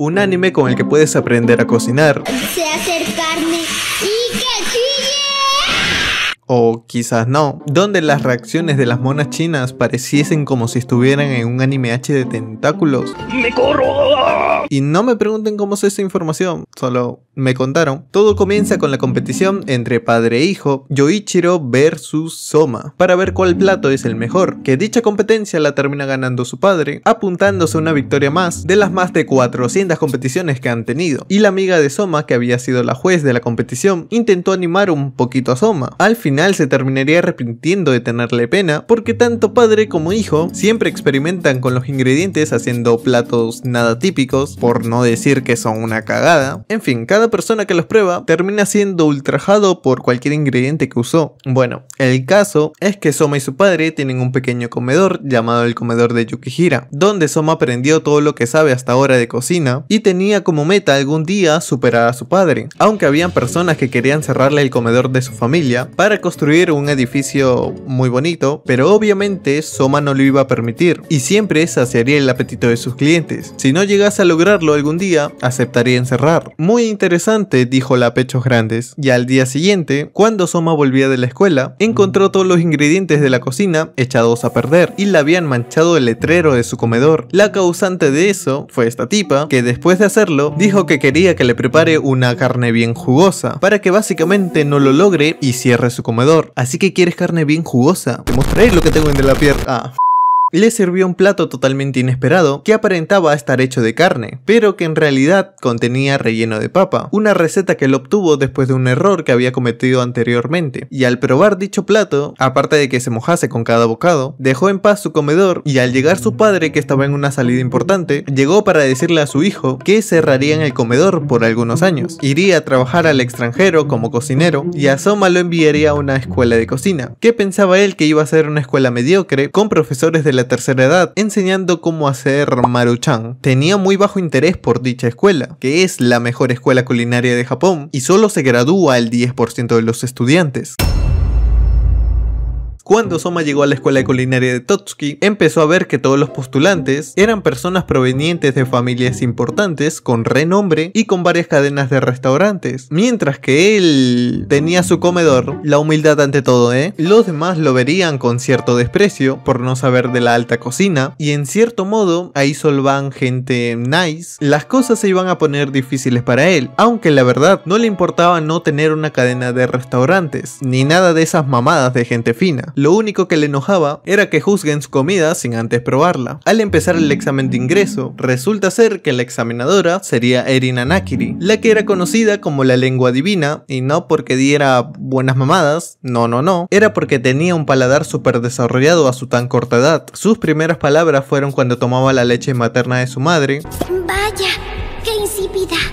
Un anime con el que puedes aprender a cocinar. O quizás no, donde las reacciones de las monas chinas pareciesen como si estuvieran en un anime H de tentáculos. Y no me pregunten cómo es esa información, solo me contaron. Todo comienza con la competición entre padre e hijo, Yoichiro versus Soma, para ver cuál plato es el mejor, que dicha competencia la termina ganando su padre, apuntándose una victoria más de las más de 400 competiciones que han tenido. Y la amiga de Soma, que había sido la juez de la competición, intentó animar un poquito a Soma. Al final se terminaría arrepintiendo de tenerle pena, porque tanto padre como hijo siempre experimentan con los ingredientes haciendo platos nada típicos, por no decir que son una cagada. En fin, cada persona que los prueba termina siendo ultrajado por cualquier ingrediente que usó. Bueno, el caso es que Soma y su padre tienen un pequeño comedor llamado el comedor de Yukihira, donde Soma aprendió todo lo que sabe hasta ahora de cocina y tenía como meta algún día superar a su padre, aunque habían personas que querían cerrarle el comedor de su familia para construir un edificio muy bonito, pero obviamente Soma no lo iba a permitir y siempre saciaría el apetito de sus clientes. Si no llegase a lograrlo algún día, aceptaría encerrar. Muy interesante interesante, dijo la Pechos Grandes, y al día siguiente, cuando Soma volvía de la escuela, encontró todos los ingredientes de la cocina echados a perder y la habían manchado el letrero de su comedor. La causante de eso fue esta tipa, que después de hacerlo, dijo que quería que le prepare una carne bien jugosa, para que básicamente no lo logre y cierre su comedor. Así que quieres carne bien jugosa, te mostraré lo que tengo en la pierna. Ah le sirvió un plato totalmente inesperado que aparentaba estar hecho de carne, pero que en realidad contenía relleno de papa, una receta que él obtuvo después de un error que había cometido anteriormente, y al probar dicho plato, aparte de que se mojase con cada bocado, dejó en paz su comedor y al llegar su padre que estaba en una salida importante, llegó para decirle a su hijo que en el comedor por algunos años, iría a trabajar al extranjero como cocinero y a Soma lo enviaría a una escuela de cocina, que pensaba él que iba a ser una escuela mediocre con profesores de la tercera edad, enseñando cómo hacer maruchan. Tenía muy bajo interés por dicha escuela, que es la mejor escuela culinaria de Japón, y solo se gradúa el 10% de los estudiantes. Cuando Soma llegó a la escuela de culinaria de Totsuki, empezó a ver que todos los postulantes eran personas provenientes de familias importantes, con renombre y con varias cadenas de restaurantes. Mientras que él tenía su comedor, la humildad ante todo, ¿eh? Los demás lo verían con cierto desprecio por no saber de la alta cocina, y en cierto modo, ahí solo van gente nice, las cosas se iban a poner difíciles para él, aunque la verdad no le importaba no tener una cadena de restaurantes, ni nada de esas mamadas de gente fina. Lo único que le enojaba era que juzguen su comida sin antes probarla. Al empezar el examen de ingreso, resulta ser que la examinadora sería Erin Anakiri, la que era conocida como la lengua divina, y no porque diera buenas mamadas, no, no, no, era porque tenía un paladar súper desarrollado a su tan corta edad. Sus primeras palabras fueron cuando tomaba la leche materna de su madre. Vaya,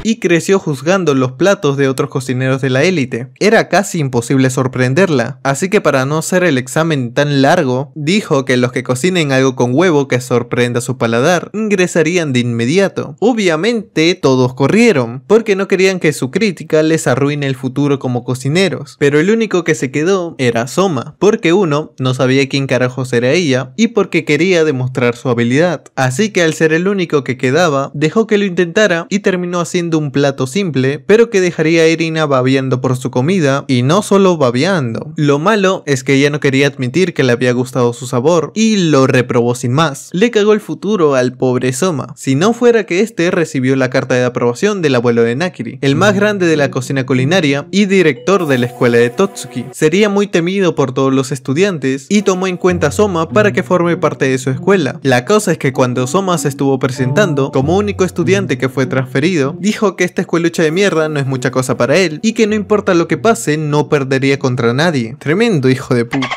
y creció juzgando los platos de otros cocineros de la élite. Era casi imposible sorprenderla, así que para no hacer el examen tan largo, dijo que los que cocinen algo con huevo que sorprenda su paladar ingresarían de inmediato. Obviamente todos corrieron, porque no querían que su crítica les arruine el futuro como cocineros, pero el único que se quedó era Soma, porque uno, no sabía quién carajos era ella y porque quería demostrar su habilidad. Así que al ser el único que quedaba, dejó que lo intentara y terminó haciendo un plato simple, pero que dejaría a Irina babeando por su comida y no solo babeando. Lo malo es que ella no quería admitir que le había gustado su sabor y lo reprobó sin más. Le cagó el futuro al pobre Soma. Si no fuera que este recibió la carta de aprobación del abuelo de Nakiri, el más mm. grande de la cocina culinaria y director de la escuela de Totsuki. Sería muy temido por todos los estudiantes y tomó en cuenta a Soma para que forme parte de su escuela. La cosa es que cuando Soma se estuvo presentando como único estudiante que fue transferido, dijo que esta escuelucha de mierda no es mucha cosa para él y que no importa lo que pase, no perdería contra nadie. Tremendo hijo de puta.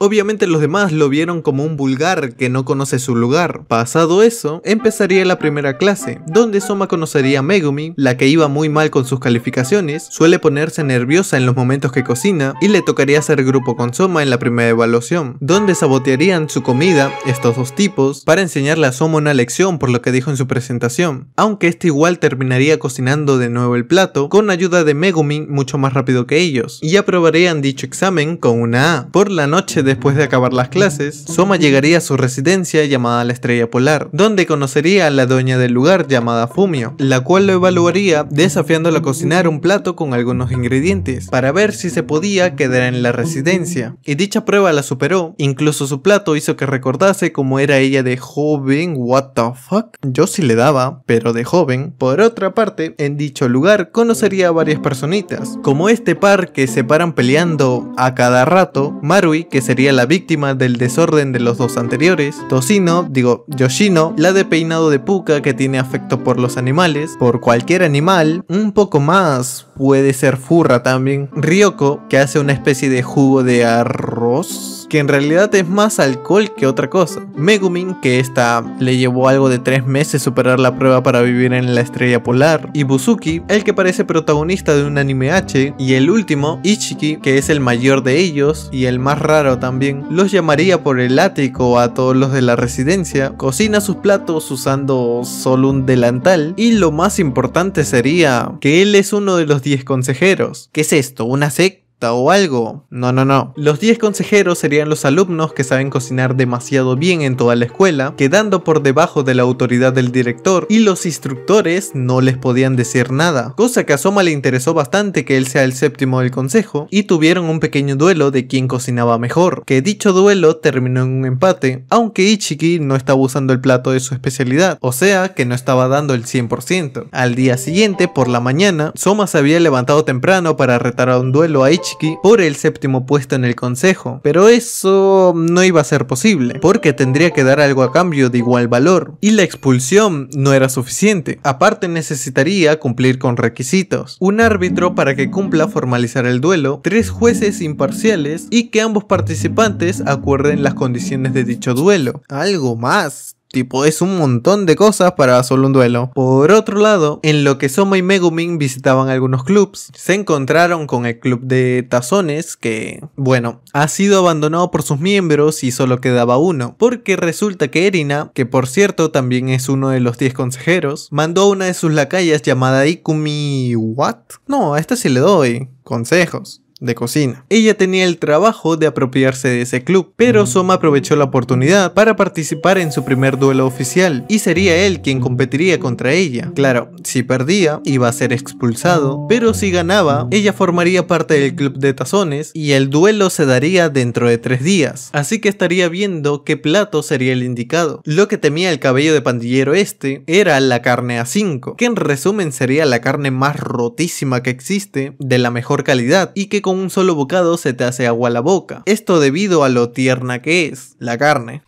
Obviamente los demás lo vieron como un vulgar que no conoce su lugar. Pasado eso, empezaría la primera clase, donde Soma conocería a Megumi, la que iba muy mal con sus calificaciones, suele ponerse nerviosa en los momentos que cocina y le tocaría hacer grupo con Soma en la primera evaluación, donde sabotearían su comida, estos dos tipos, para enseñarle a Soma una lección por lo que dijo en su presentación, aunque este igual terminaría cocinando de nuevo el plato con ayuda de Megumi mucho más rápido que ellos, y aprobarían dicho examen con una A. Por la noche de después de acabar las clases, Soma llegaría a su residencia llamada la Estrella Polar, donde conocería a la dueña del lugar llamada Fumio, la cual lo evaluaría desafiándola a cocinar un plato con algunos ingredientes para ver si se podía quedar en la residencia. Y dicha prueba la superó, incluso su plato hizo que recordase cómo era ella de joven, what the fuck. Yo sí le daba, pero de joven. Por otra parte, en dicho lugar conocería a varias personitas, como este par que se paran peleando a cada rato, Marui que se la víctima del desorden de los dos anteriores, Tosino, digo Yoshino, la de peinado de puca que tiene afecto por los animales, por cualquier animal, un poco más, puede ser Furra también, Ryoko, que hace una especie de jugo de arroz, que en realidad es más alcohol que otra cosa, Megumin, que esta le llevó algo de tres meses superar la prueba para vivir en la estrella polar, y Buzuki, el que parece protagonista de un anime H, y el último, Ichiki, que es el mayor de ellos y el más raro también los llamaría por el ático a todos los de la residencia, cocina sus platos usando solo un delantal y lo más importante sería que él es uno de los 10 consejeros. ¿Qué es esto? ¿Una secta? o algo. No, no, no. Los 10 consejeros serían los alumnos que saben cocinar demasiado bien en toda la escuela, quedando por debajo de la autoridad del director, y los instructores no les podían decir nada, cosa que a Soma le interesó bastante que él sea el séptimo del consejo, y tuvieron un pequeño duelo de quién cocinaba mejor, que dicho duelo terminó en un empate, aunque Ichiki no estaba usando el plato de su especialidad, o sea que no estaba dando el 100%. Al día siguiente, por la mañana, Soma se había levantado temprano para retar a un duelo a Ichiki por el séptimo puesto en el consejo, pero eso no iba a ser posible, porque tendría que dar algo a cambio de igual valor, y la expulsión no era suficiente, aparte necesitaría cumplir con requisitos, un árbitro para que cumpla formalizar el duelo, tres jueces imparciales y que ambos participantes acuerden las condiciones de dicho duelo, algo más, Tipo, es un montón de cosas para solo un duelo. Por otro lado, en lo que Soma y Megumin visitaban algunos clubs, se encontraron con el club de tazones que, bueno, ha sido abandonado por sus miembros y solo quedaba uno, porque resulta que Erina, que por cierto también es uno de los 10 consejeros, mandó a una de sus lacayas llamada Ikumi... ¿What? No, a esta sí le doy consejos de cocina. Ella tenía el trabajo de apropiarse de ese club, pero mm. Soma aprovechó la oportunidad para participar en su primer duelo oficial y sería él quien competiría contra ella. Claro, si perdía, iba a ser expulsado, pero si ganaba, ella formaría parte del club de tazones y el duelo se daría dentro de tres días, así que estaría viendo qué plato sería el indicado. Lo que temía el cabello de pandillero este era la carne a 5, que en resumen sería la carne más rotísima que existe, de la mejor calidad y que con un solo bocado se te hace agua la boca. Esto debido a lo tierna que es, la carne.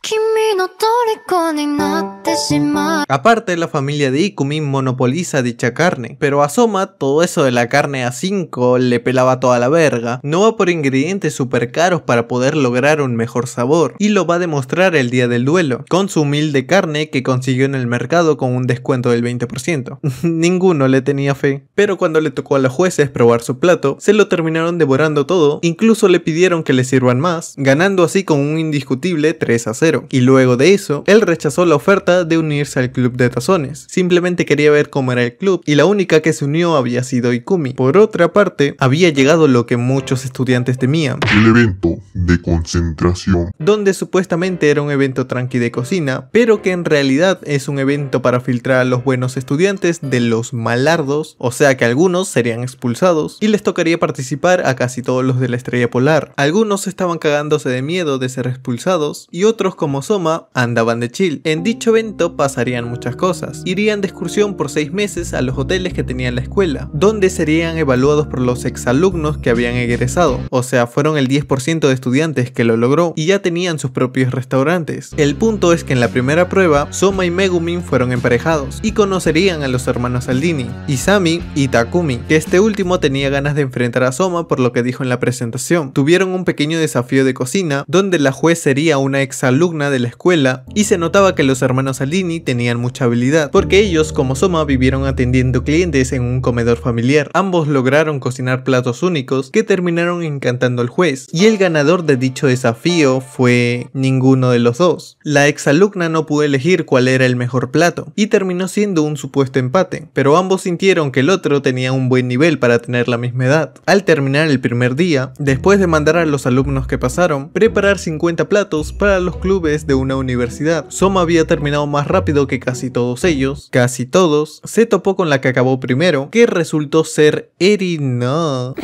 Aparte, la familia de Ikumi monopoliza dicha carne, pero Asoma todo eso de la carne a 5 le pelaba toda la verga, no va por ingredientes super caros para poder lograr un mejor sabor, y lo va a demostrar el día del duelo, con su humilde carne que consiguió en el mercado con un descuento del 20%. Ninguno le tenía fe, pero cuando le tocó a los jueces probar su plato, se lo terminaron de todo, incluso le pidieron que le sirvan más, ganando así con un indiscutible 3 a 0. Y luego de eso, él rechazó la oferta de unirse al club de tazones, simplemente quería ver cómo era el club y la única que se unió había sido Ikumi. Por otra parte, había llegado lo que muchos estudiantes temían. El evento de concentración. Donde supuestamente era un evento tranqui de cocina, pero que en realidad es un evento para filtrar a los buenos estudiantes de los malardos, o sea que algunos serían expulsados y les tocaría participar a casi todos los de la estrella polar. Algunos estaban cagándose de miedo de ser expulsados y otros como Soma andaban de chill. En dicho evento pasarían muchas cosas. Irían de excursión por seis meses a los hoteles que tenía la escuela, donde serían evaluados por los exalumnos que habían egresado, o sea, fueron el 10% de estudiantes que lo logró y ya tenían sus propios restaurantes. El punto es que en la primera prueba, Soma y Megumin fueron emparejados y conocerían a los hermanos Aldini, Isami y Takumi, que este último tenía ganas de enfrentar a Soma por lo que dijo en la presentación. Tuvieron un pequeño desafío de cocina, donde la juez sería una exalumna de la escuela, y se notaba que los hermanos Alini tenían mucha habilidad, porque ellos, como Soma, vivieron atendiendo clientes en un comedor familiar. Ambos lograron cocinar platos únicos que terminaron encantando al juez, y el ganador de dicho desafío fue ninguno de los dos. La exalumna no pudo elegir cuál era el mejor plato, y terminó siendo un supuesto empate, pero ambos sintieron que el otro tenía un buen nivel para tener la misma edad. Al terminar el primer día, después de mandar a los alumnos que pasaron, preparar 50 platos para los clubes de una universidad. Soma había terminado más rápido que casi todos ellos, casi todos, se topó con la que acabó primero, que resultó ser no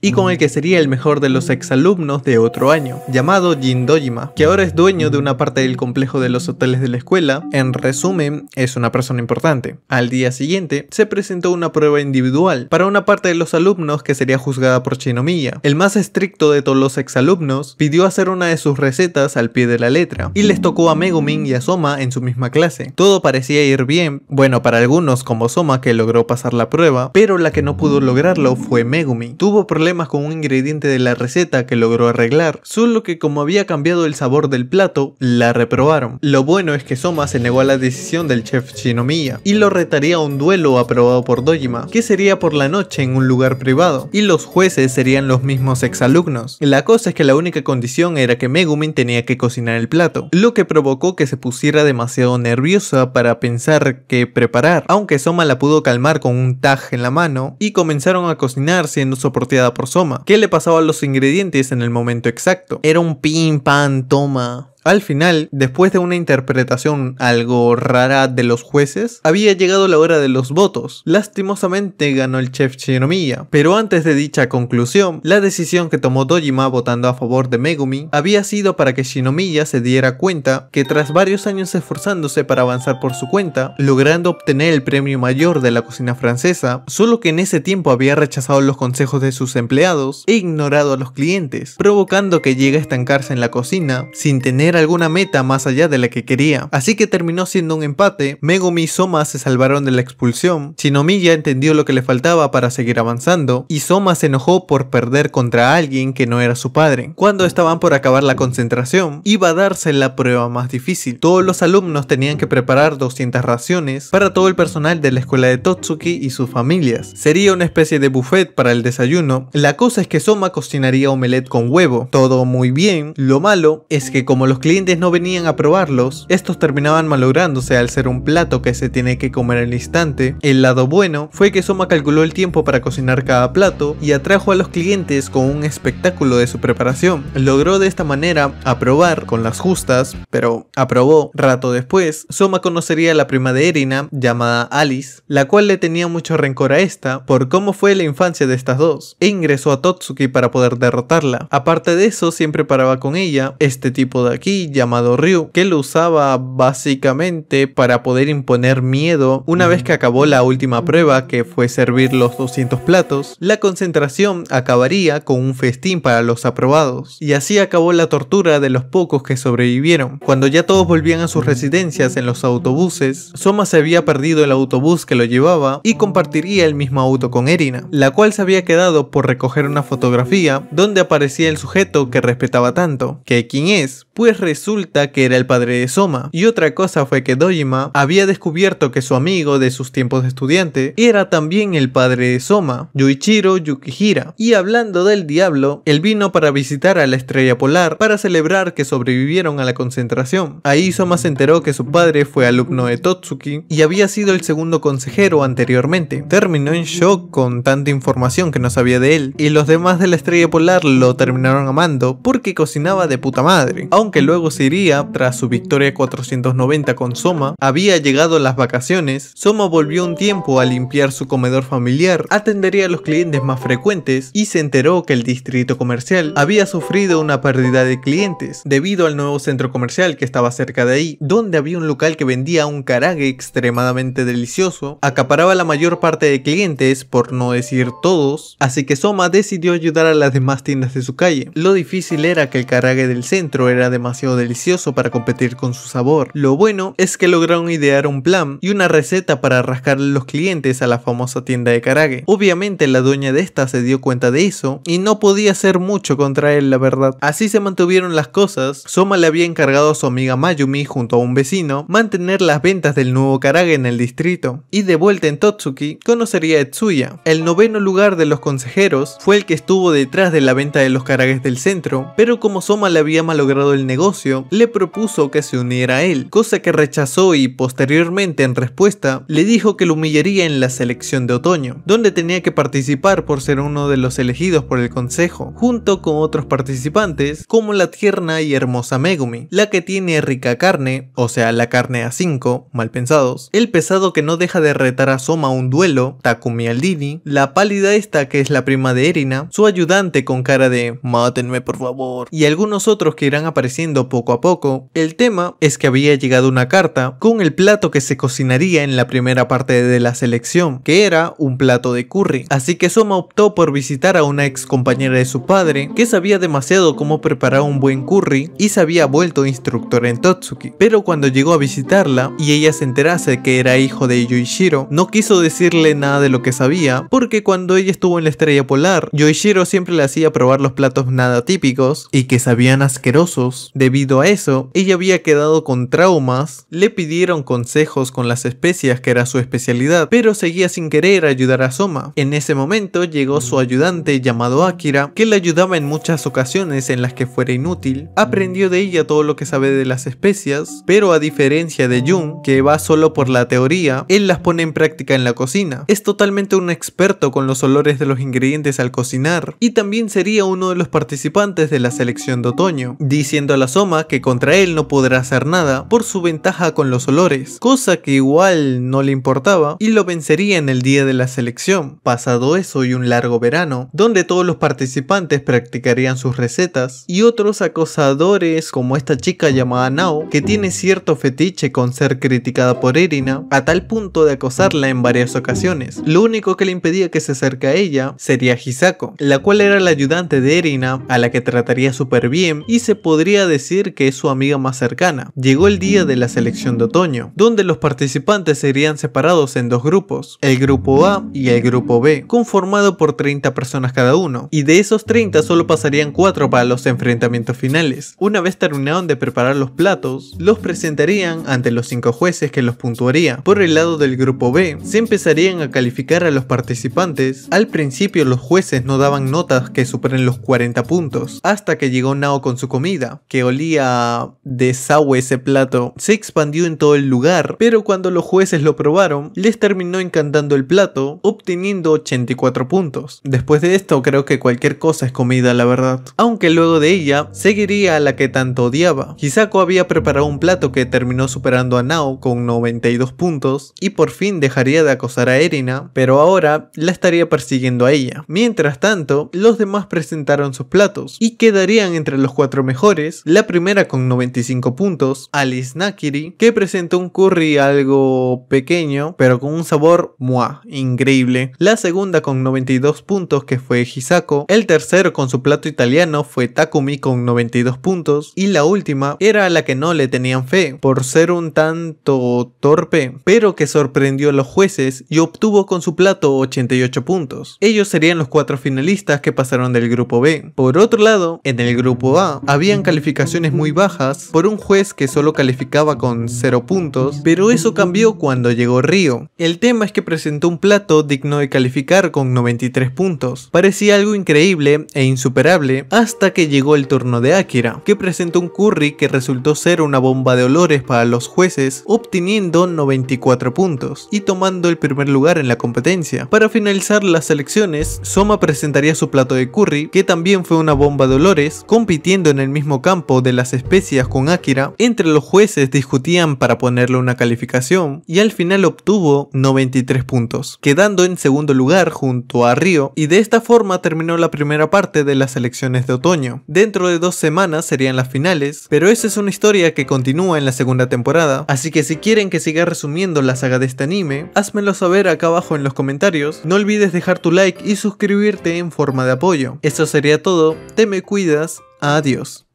y con el que sería el mejor de los exalumnos de otro año, llamado Jin Dojima, que ahora es dueño de una parte del complejo de los hoteles de la escuela, en resumen, es una persona importante. Al día siguiente, se presentó una prueba individual para una parte de los alumnos que sería juzgada por Shinomiya. El más estricto de todos los exalumnos pidió hacer una de sus recetas al pie de la letra, y les tocó a Megumin y a Soma en su misma clase. Todo parecía ir bien, bueno para algunos como Soma que logró pasar la prueba, pero la que no pudo lograrlo fue Megumin Megumi. Tuvo problemas con un ingrediente de la receta que logró arreglar, solo que como había cambiado el sabor del plato, la reprobaron. Lo bueno es que Soma se negó a la decisión del chef Shinomiya y lo retaría a un duelo aprobado por Dojima, que sería por la noche en un lugar privado, y los jueces serían los mismos exalumnos. La cosa es que la única condición era que Megumi tenía que cocinar el plato, lo que provocó que se pusiera demasiado nerviosa para pensar qué preparar, aunque Soma la pudo calmar con un taj en la mano y comenzaron a cocinar siendo soporteada por Soma, ¿Qué le pasaba a los ingredientes en el momento exacto. Era un pim, pan, toma. Al final, después de una interpretación algo rara de los jueces, había llegado la hora de los votos. Lastimosamente ganó el chef Shinomiya, pero antes de dicha conclusión, la decisión que tomó Dojima votando a favor de Megumi había sido para que Shinomiya se diera cuenta que tras varios años esforzándose para avanzar por su cuenta, logrando obtener el premio mayor de la cocina francesa, solo que en ese tiempo había rechazado los consejos de sus empleados e ignorado a los clientes, provocando que llegue a estancarse en la cocina sin tener alguna meta más allá de la que quería. Así que terminó siendo un empate, Megumi y Soma se salvaron de la expulsión, Shinomiya entendió lo que le faltaba para seguir avanzando, y Soma se enojó por perder contra alguien que no era su padre. Cuando estaban por acabar la concentración, iba a darse la prueba más difícil. Todos los alumnos tenían que preparar 200 raciones para todo el personal de la escuela de Totsuki y sus familias. Sería una especie de buffet para el desayuno. La cosa es que Soma cocinaría omelette con huevo. Todo muy bien. Lo malo es que como los clientes no venían a probarlos, estos terminaban malográndose al ser un plato que se tiene que comer al instante. El lado bueno fue que Soma calculó el tiempo para cocinar cada plato y atrajo a los clientes con un espectáculo de su preparación. Logró de esta manera aprobar con las justas, pero aprobó. Rato después, Soma conocería a la prima de Erina, llamada Alice, la cual le tenía mucho rencor a esta por cómo fue la infancia de estas dos, e ingresó a Totsuki para poder derrotarla. Aparte de eso, siempre paraba con ella, este tipo de aquí llamado Ryu, que lo usaba básicamente para poder imponer miedo una vez que acabó la última prueba, que fue servir los 200 platos. La concentración acabaría con un festín para los aprobados, y así acabó la tortura de los pocos que sobrevivieron. Cuando ya todos volvían a sus residencias en los autobuses, Soma se había perdido el autobús que lo llevaba y compartiría el mismo auto con Erina, la cual se había quedado por recoger una fotografía donde aparecía el sujeto que respetaba tanto, quién es, pues resulta que era el padre de Soma. Y otra cosa fue que Dojima había descubierto que su amigo de sus tiempos de estudiante era también el padre de Soma, Yuichiro Yukihira. Y hablando del diablo, él vino para visitar a la estrella polar para celebrar que sobrevivieron a la concentración. Ahí Soma se enteró que su padre fue alumno de Totsuki y había sido el segundo consejero anteriormente. Terminó en shock con tanta información que no sabía de él y los demás de la estrella polar lo terminaron amando porque cocinaba de puta madre que luego se iría tras su victoria 490 con Soma, había llegado las vacaciones, Soma volvió un tiempo a limpiar su comedor familiar, atendería a los clientes más frecuentes y se enteró que el distrito comercial había sufrido una pérdida de clientes debido al nuevo centro comercial que estaba cerca de ahí, donde había un local que vendía un carague extremadamente delicioso, acaparaba la mayor parte de clientes, por no decir todos, así que Soma decidió ayudar a las demás tiendas de su calle. Lo difícil era que el carague del centro era demasiado delicioso para competir con su sabor. Lo bueno es que lograron idear un plan y una receta para rascarle los clientes a la famosa tienda de Karage. Obviamente la dueña de esta se dio cuenta de eso y no podía hacer mucho contra él, la verdad. Así se mantuvieron las cosas. Soma le había encargado a su amiga Mayumi junto a un vecino mantener las ventas del nuevo Karage en el distrito. Y de vuelta en Totsuki conocería a Etsuya. El noveno lugar de los consejeros fue el que estuvo detrás de la venta de los Karages del centro, pero como Soma le había malogrado el negocio, le propuso que se uniera a él, cosa que rechazó y posteriormente en respuesta le dijo que lo humillaría en la selección de otoño, donde tenía que participar por ser uno de los elegidos por el consejo, junto con otros participantes como la tierna y hermosa Megumi, la que tiene rica carne, o sea la carne A5, mal pensados, el pesado que no deja de retar a Soma un duelo, Takumi Aldini, la pálida esta que es la prima de Erina, su ayudante con cara de mátenme por favor, y algunos otros que irán apareciendo poco a poco. El tema es que había llegado una carta con el plato que se cocinaría en la primera parte de la selección, que era un plato de curry. Así que Soma optó por visitar a una ex compañera de su padre, que sabía demasiado cómo preparar un buen curry y se había vuelto instructor en Totsuki. Pero cuando llegó a visitarla y ella se enterase que era hijo de Yoishiro, no quiso decirle nada de lo que sabía, porque cuando ella estuvo en la estrella polar, Yoichiro siempre le hacía probar los platos nada típicos y que sabían asquerosos Debido a eso, ella había quedado con traumas, le pidieron consejos con las especias que era su especialidad, pero seguía sin querer ayudar a Soma. En ese momento llegó su ayudante llamado Akira, que le ayudaba en muchas ocasiones en las que fuera inútil, aprendió de ella todo lo que sabe de las especias, pero a diferencia de Jun, que va solo por la teoría, él las pone en práctica en la cocina. Es totalmente un experto con los olores de los ingredientes al cocinar, y también sería uno de los participantes de la selección de otoño, diciendo a la Soma que contra él no podrá hacer nada por su ventaja con los olores, cosa que igual no le importaba y lo vencería en el día de la selección. Pasado eso y un largo verano, donde todos los participantes practicarían sus recetas y otros acosadores como esta chica llamada Nao, que tiene cierto fetiche con ser criticada por Erina, a tal punto de acosarla en varias ocasiones. Lo único que le impedía que se acerque a ella sería Hisako, la cual era la ayudante de Erina, a la que trataría súper bien y se podría decir que es su amiga más cercana. Llegó el día de la selección de otoño, donde los participantes serían separados en dos grupos, el grupo A y el grupo B, conformado por 30 personas cada uno, y de esos 30 solo pasarían 4 para los enfrentamientos finales. Una vez terminaron de preparar los platos, los presentarían ante los 5 jueces que los puntuaría. Por el lado del grupo B, se empezarían a calificar a los participantes. Al principio los jueces no daban notas que superen los 40 puntos, hasta que llegó Nao con su comida que olía desagüe ese plato, se expandió en todo el lugar, pero cuando los jueces lo probaron, les terminó encantando el plato, obteniendo 84 puntos. Después de esto creo que cualquier cosa es comida, la verdad. Aunque luego de ella, seguiría a la que tanto odiaba. Hisako había preparado un plato que terminó superando a Nao con 92 puntos, y por fin dejaría de acosar a Erina, pero ahora la estaría persiguiendo a ella. Mientras tanto, los demás presentaron sus platos, y quedarían entre los cuatro mejores, la primera con 95 puntos, Alice Nakiri, que presentó un curry algo pequeño, pero con un sabor Mua increíble. La segunda con 92 puntos, que fue Hisako. El tercero con su plato italiano fue Takumi con 92 puntos. Y la última era a la que no le tenían fe, por ser un tanto torpe, pero que sorprendió a los jueces y obtuvo con su plato 88 puntos. Ellos serían los cuatro finalistas que pasaron del grupo B. Por otro lado, en el grupo A habían calificado calificaciones muy bajas por un juez que solo calificaba con 0 puntos, pero eso cambió cuando llegó Río. El tema es que presentó un plato digno de calificar con 93 puntos. Parecía algo increíble e insuperable hasta que llegó el turno de Akira, que presentó un curry que resultó ser una bomba de olores para los jueces, obteniendo 94 puntos y tomando el primer lugar en la competencia. Para finalizar las elecciones, Soma presentaría su plato de curry, que también fue una bomba de olores, compitiendo en el mismo campo campo de las especias con Akira, entre los jueces discutían para ponerle una calificación y al final obtuvo 93 puntos, quedando en segundo lugar junto a Río y de esta forma terminó la primera parte de las elecciones de otoño. Dentro de dos semanas serían las finales, pero esa es una historia que continúa en la segunda temporada, así que si quieren que siga resumiendo la saga de este anime, házmelo saber acá abajo en los comentarios, no olvides dejar tu like y suscribirte en forma de apoyo. Eso sería todo, te me cuidas, adiós.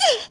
えっ